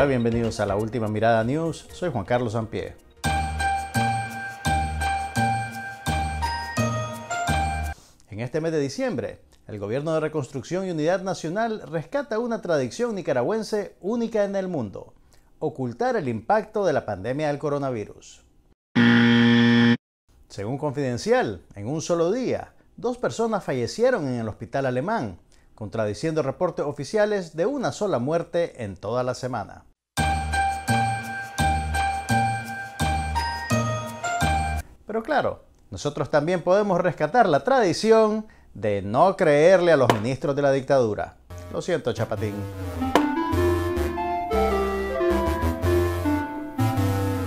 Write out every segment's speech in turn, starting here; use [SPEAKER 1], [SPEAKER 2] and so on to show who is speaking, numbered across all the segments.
[SPEAKER 1] Hola, bienvenidos a la última mirada news. Soy Juan Carlos Ampie. En este mes de diciembre, el Gobierno de Reconstrucción y Unidad Nacional rescata una tradición nicaragüense única en el mundo, ocultar el impacto de la pandemia del coronavirus. Según Confidencial, en un solo día, dos personas fallecieron en el hospital alemán, contradiciendo reportes oficiales de una sola muerte en toda la semana. Pero claro, nosotros también podemos rescatar la tradición de no creerle a los ministros de la dictadura. Lo siento, Chapatín.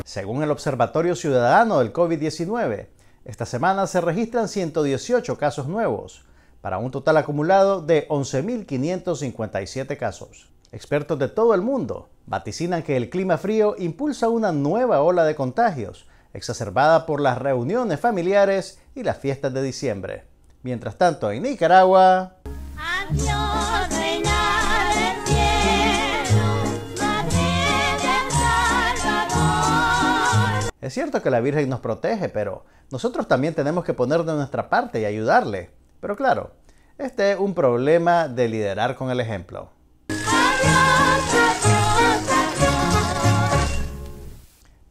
[SPEAKER 1] Según el Observatorio Ciudadano del COVID-19, esta semana se registran 118 casos nuevos, para un total acumulado de 11.557 casos. Expertos de todo el mundo vaticinan que el clima frío impulsa una nueva ola de contagios, exacerbada por las reuniones familiares y las fiestas de diciembre. Mientras tanto, en Nicaragua... Es cierto que la Virgen nos protege, pero nosotros también tenemos que poner de nuestra parte y ayudarle. Pero claro, este es un problema de liderar con el ejemplo.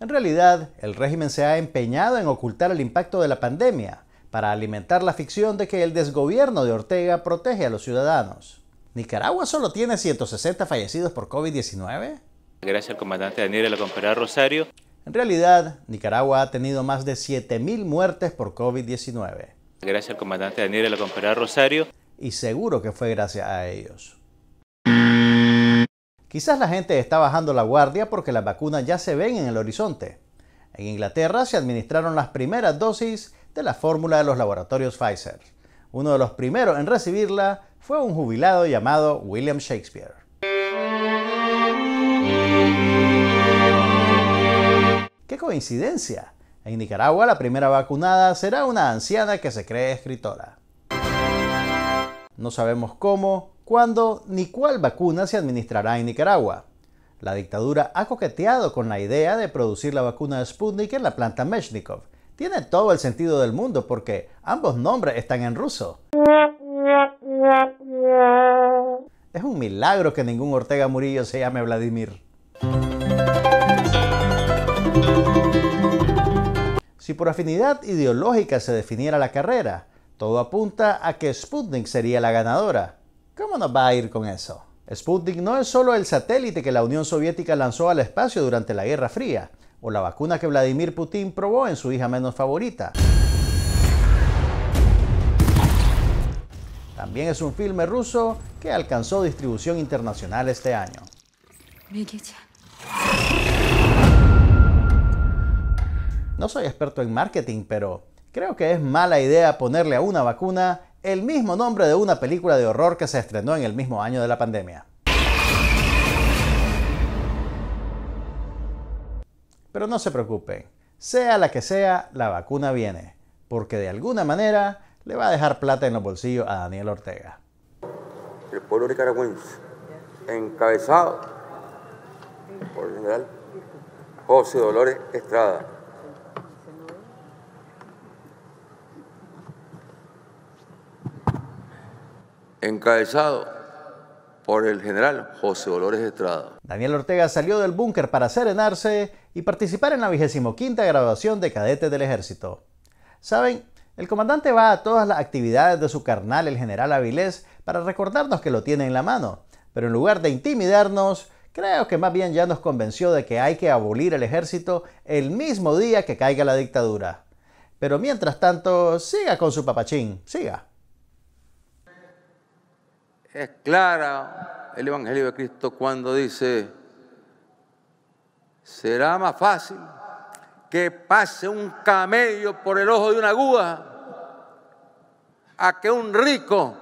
[SPEAKER 1] En realidad, el régimen se ha empeñado en ocultar el impacto de la pandemia para alimentar la ficción de que el desgobierno de Ortega protege a los ciudadanos. ¿Nicaragua solo tiene 160 fallecidos por COVID-19? Gracias al comandante Daniel de Rosario. En realidad, Nicaragua ha tenido más de 7.000 muertes por COVID-19. Gracias al comandante Daniel de Rosario. Y seguro que fue gracias a ellos. Quizás la gente está bajando la guardia porque las vacunas ya se ven en el horizonte. En Inglaterra se administraron las primeras dosis de la fórmula de los laboratorios Pfizer. Uno de los primeros en recibirla fue un jubilado llamado William Shakespeare. ¡Qué coincidencia! En Nicaragua la primera vacunada será una anciana que se cree escritora. No sabemos cómo, cuándo ni cuál vacuna se administrará en Nicaragua. La dictadura ha coqueteado con la idea de producir la vacuna de Sputnik en la planta Meshnikov. Tiene todo el sentido del mundo porque ambos nombres están en ruso. Es un milagro que ningún Ortega Murillo se llame Vladimir. Si por afinidad ideológica se definiera la carrera, todo apunta a que Sputnik sería la ganadora. ¿Cómo nos va a ir con eso? Sputnik no es solo el satélite que la Unión Soviética lanzó al espacio durante la Guerra Fría, o la vacuna que Vladimir Putin probó en su hija menos favorita. También es un filme ruso que alcanzó distribución internacional este año. No soy experto en marketing, pero creo que es mala idea ponerle a una vacuna el mismo nombre de una película de horror que se estrenó en el mismo año de la pandemia. Pero no se preocupen, sea la que sea, la vacuna viene, porque de alguna manera le va a dejar plata en los bolsillos a Daniel Ortega.
[SPEAKER 2] El pueblo nicaragüense, encabezado por el general José Dolores Estrada, encabezado por el general José Dolores Estrada.
[SPEAKER 1] Daniel Ortega salió del búnker para serenarse y participar en la vigésimo quinta graduación de cadetes del ejército. Saben, el comandante va a todas las actividades de su carnal, el general Avilés, para recordarnos que lo tiene en la mano, pero en lugar de intimidarnos, creo que más bien ya nos convenció de que hay que abolir el ejército el mismo día que caiga la dictadura. Pero mientras tanto, siga con su papachín, siga.
[SPEAKER 2] Es clara el Evangelio de Cristo cuando dice, será más fácil que pase un camello por el ojo de una aguja a que un rico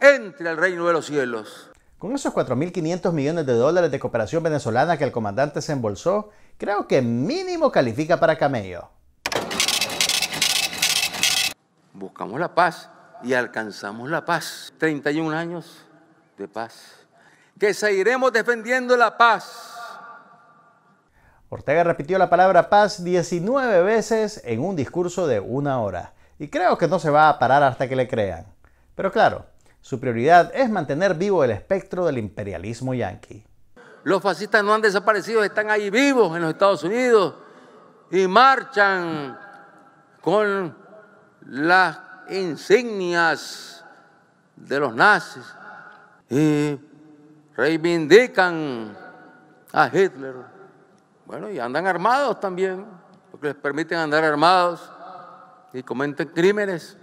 [SPEAKER 2] entre al reino de los cielos.
[SPEAKER 1] Con esos 4.500 millones de dólares de cooperación venezolana que el comandante se embolsó, creo que mínimo califica para camello.
[SPEAKER 2] Buscamos la paz y alcanzamos la paz. 31 años de paz. Que seguiremos defendiendo la paz.
[SPEAKER 1] Ortega repitió la palabra paz 19 veces en un discurso de una hora. Y creo que no se va a parar hasta que le crean. Pero claro, su prioridad es mantener vivo el espectro del imperialismo yanqui.
[SPEAKER 2] Los fascistas no han desaparecido, están ahí vivos en los Estados Unidos y marchan con las insignias de los nazis y reivindican a Hitler. Bueno, y andan armados también, porque les permiten andar armados y cometen crímenes.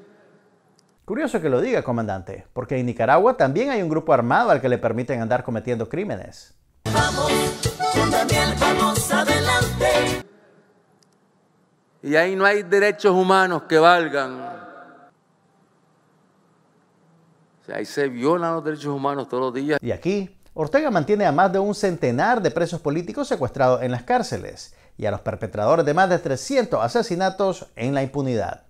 [SPEAKER 2] Curioso que lo
[SPEAKER 1] diga, comandante, porque en Nicaragua también hay un grupo armado al que le permiten andar cometiendo crímenes.
[SPEAKER 2] adelante. Y ahí no hay derechos humanos que valgan ahí se violan los derechos humanos todos los días. Y aquí,
[SPEAKER 1] Ortega mantiene a más de un centenar de presos políticos secuestrados en las cárceles y a los perpetradores de más de 300 asesinatos en la impunidad.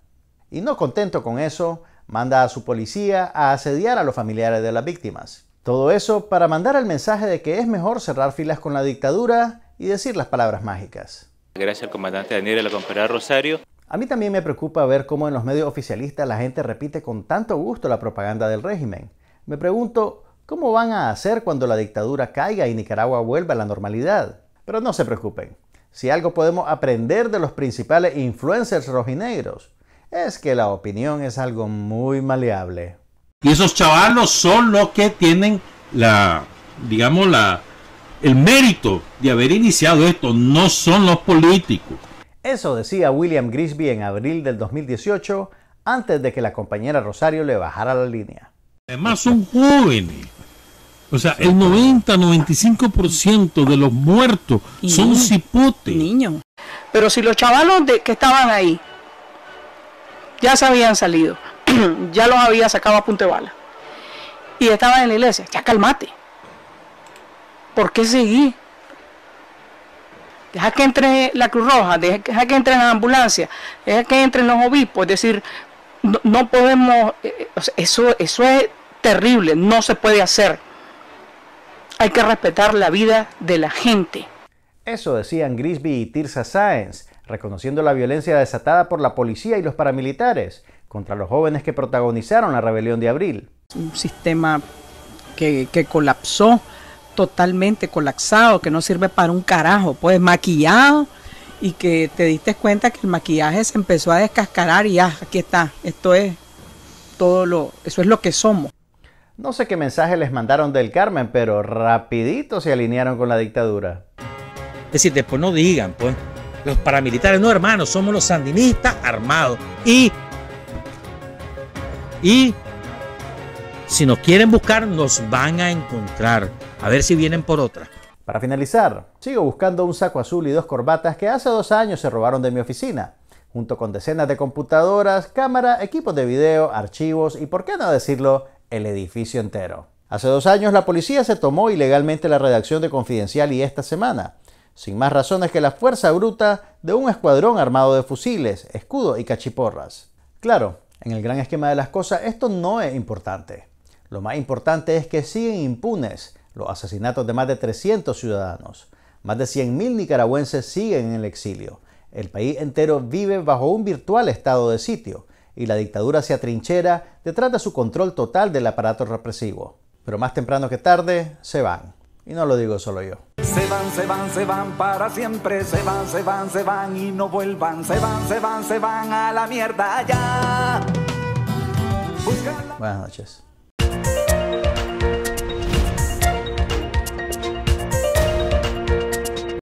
[SPEAKER 1] Y no contento con eso, manda a su policía a asediar a los familiares de las víctimas. Todo eso para mandar el mensaje de que es mejor cerrar filas con la dictadura y decir las palabras mágicas. Gracias comandante Daniel de la Rosario. A mí también me preocupa ver cómo en los medios oficialistas la gente repite con tanto gusto la propaganda del régimen. Me pregunto, ¿cómo van a hacer cuando la dictadura caiga y Nicaragua vuelva a la normalidad? Pero no se preocupen, si algo podemos aprender de los principales influencers rojinegros, es que la opinión es algo muy maleable.
[SPEAKER 2] Y esos chavalos son los que tienen la, digamos, el mérito de haber iniciado esto, no son los políticos.
[SPEAKER 1] Eso decía William Grisby en abril del 2018, antes de que la compañera Rosario le bajara la
[SPEAKER 2] línea. Además son jóvenes. O sea, el 90-95% de los muertos son cipotes. Niños. Pero si los chavalos de, que estaban ahí ya se habían salido, ya los había sacado a punte bala y estaban en la iglesia, ya calmate. ¿Por qué seguí? deja que entre la Cruz Roja, deja que entre las ambulancias, deja que entren los obispos, es decir, no, podemos, eh, eh, eso, eso es terrible, no se puede hacer. Hay que respetar la vida de la gente.
[SPEAKER 1] Eso decían Grisby y Tirsa Sáenz, reconociendo la violencia desatada por la policía y los paramilitares contra los jóvenes que protagonizaron la rebelión de
[SPEAKER 2] abril. Un sistema que, que colapsó, totalmente colapsado, que no sirve para un carajo, pues maquillado y que te diste cuenta que el maquillaje se empezó a descascarar y ah, aquí está, esto es todo lo, eso es lo que somos.
[SPEAKER 1] No sé qué mensaje les mandaron del Carmen, pero rapidito se alinearon con la dictadura.
[SPEAKER 2] Es decir, después no digan, pues, los
[SPEAKER 1] paramilitares, no hermanos, somos los sandinistas armados. Y, y, si nos quieren buscar, nos van a encontrar. A ver si vienen por otra. Para finalizar, sigo buscando un saco azul y dos corbatas que hace dos años se robaron de mi oficina, junto con decenas de computadoras, cámara, equipos de video, archivos y, por qué no decirlo, el edificio entero. Hace dos años la policía se tomó ilegalmente la redacción de Confidencial y esta semana, sin más razones que la fuerza bruta de un escuadrón armado de fusiles, escudo y cachiporras. Claro, en el gran esquema de las cosas esto no es importante. Lo más importante es que siguen impunes los asesinatos de más de 300 ciudadanos. Más de 100.000 nicaragüenses siguen en el exilio. El país entero vive bajo un virtual estado de sitio y la dictadura se atrinchera detrás de su control total del aparato represivo. Pero más temprano que tarde, se van. Y no lo digo solo
[SPEAKER 2] yo. Se van, se van, se van para siempre, se van, se van, se van y no vuelvan, se van, se van, se van a la mierda ya.
[SPEAKER 1] Buenas noches.